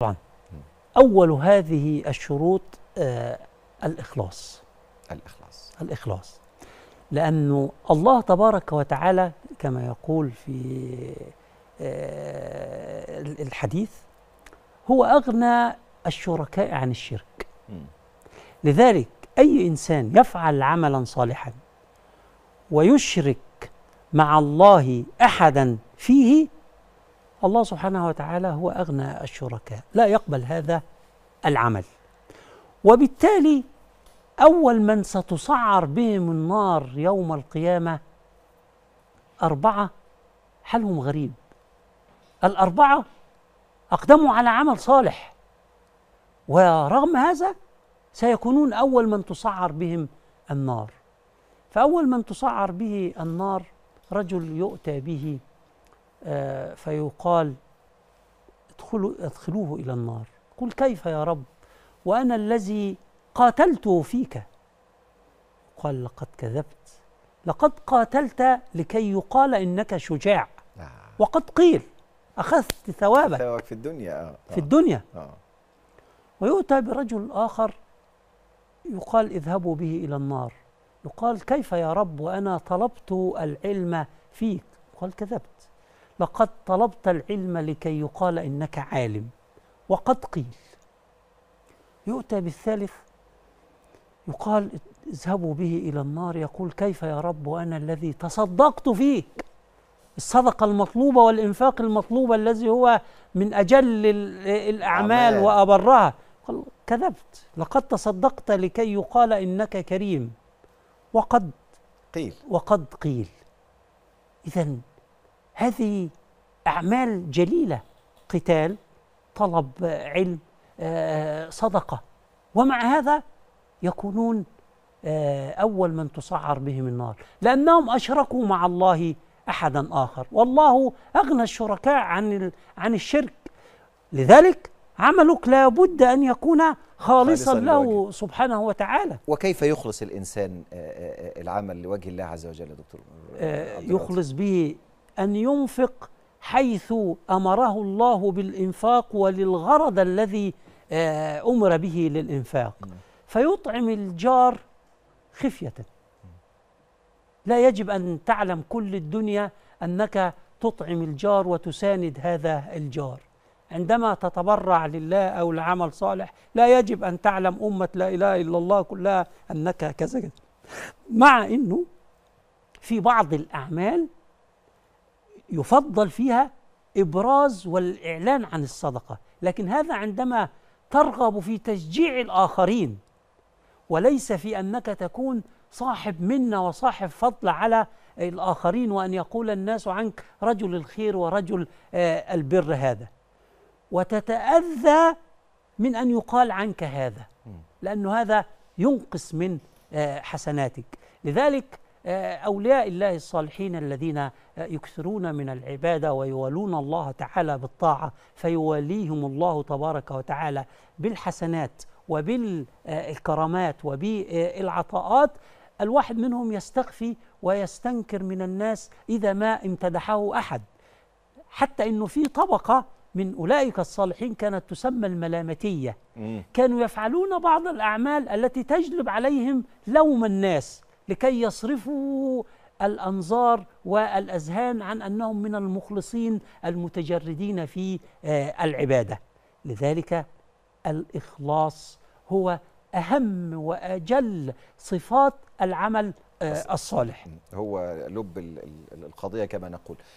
طبعا أول هذه الشروط آه الإخلاص الإخلاص الإخلاص لأنه الله تبارك وتعالى كما يقول في آه الحديث هو أغنى الشركاء عن الشرك لذلك أي إنسان يفعل عملا صالحا ويشرك مع الله أحدا فيه الله سبحانه وتعالى هو أغنى الشركاء لا يقبل هذا العمل وبالتالي أول من ستصعر بهم النار يوم القيامة أربعة حالهم غريب الأربعة أقدموا على عمل صالح ورغم هذا سيكونون أول من تصعر بهم النار فأول من تصعر به النار رجل يؤتى به آه، فيقال ادخلوا ادخلوه الى النار قل كيف يا رب وانا الذي قاتلته فيك قال لقد كذبت لقد قاتلت لكي يقال انك شجاع آه. وقد قيل اخذت ثوابك ثوابك في الدنيا آه، في الدنيا ويؤتى برجل اخر يقال اذهبوا به الى النار يقال كيف يا رب وانا طلبت العلم فيك قال كذبت لقد طلبت العلم لكي يقال انك عالم وقد قيل يؤتى بالثالث يقال اذهبوا به الى النار يقول كيف يا رب وانا الذي تصدقت فيك الصدقه المطلوبه والانفاق المطلوب الذي هو من اجل الاعمال وابرها قال كذبت لقد تصدقت لكي يقال انك كريم وقد قيل وقد قيل اذا هذه أعمال جليلة قتال طلب علم آه، صدقة ومع هذا يكونون آه، أول من تسعر بهم النار لأنهم أشركوا مع الله أحدا آخر والله أغنى الشركاء عن, عن الشرك لذلك عملك لا بد أن يكون خالصا له لوجه. سبحانه وتعالى وكيف يخلص الإنسان آه، العمل لوجه الله عز وجل دكتور يخلص به ان ينفق حيث امره الله بالانفاق وللغرض الذي آه، امر به للانفاق فيطعم الجار خفيه لا يجب ان تعلم كل الدنيا انك تطعم الجار وتساند هذا الجار عندما تتبرع لله او لعمل صالح لا يجب ان تعلم امه لا اله الا الله كلها انك كذا مع انه في بعض الاعمال يفضل فيها إبراز والإعلان عن الصدقة لكن هذا عندما ترغب في تشجيع الآخرين وليس في أنك تكون صاحب منة وصاحب فضل على الآخرين وأن يقول الناس عنك رجل الخير ورجل آه، البر هذا وتتأذى من أن يقال عنك هذا لأن هذا ينقص من آه، حسناتك لذلك آه، أولياء الله الصالحين الذين آه، يكثرون من العبادة ويوالون الله تعالى بالطاعة فيواليهم الله تبارك وتعالى بالحسنات وبالكرامات وبالعطاءات الواحد منهم يستخفي ويستنكر من الناس إذا ما امتدحه أحد حتى أنه في طبقة من أولئك الصالحين كانت تسمى الملامتية كانوا يفعلون بعض الأعمال التي تجلب عليهم لوم الناس لكي يصرفوا الأنظار والأذهان عن أنهم من المخلصين المتجردين في آه، العبادة لذلك الإخلاص هو أهم وأجل صفات العمل آه، الصالح هو لب القضية كما نقول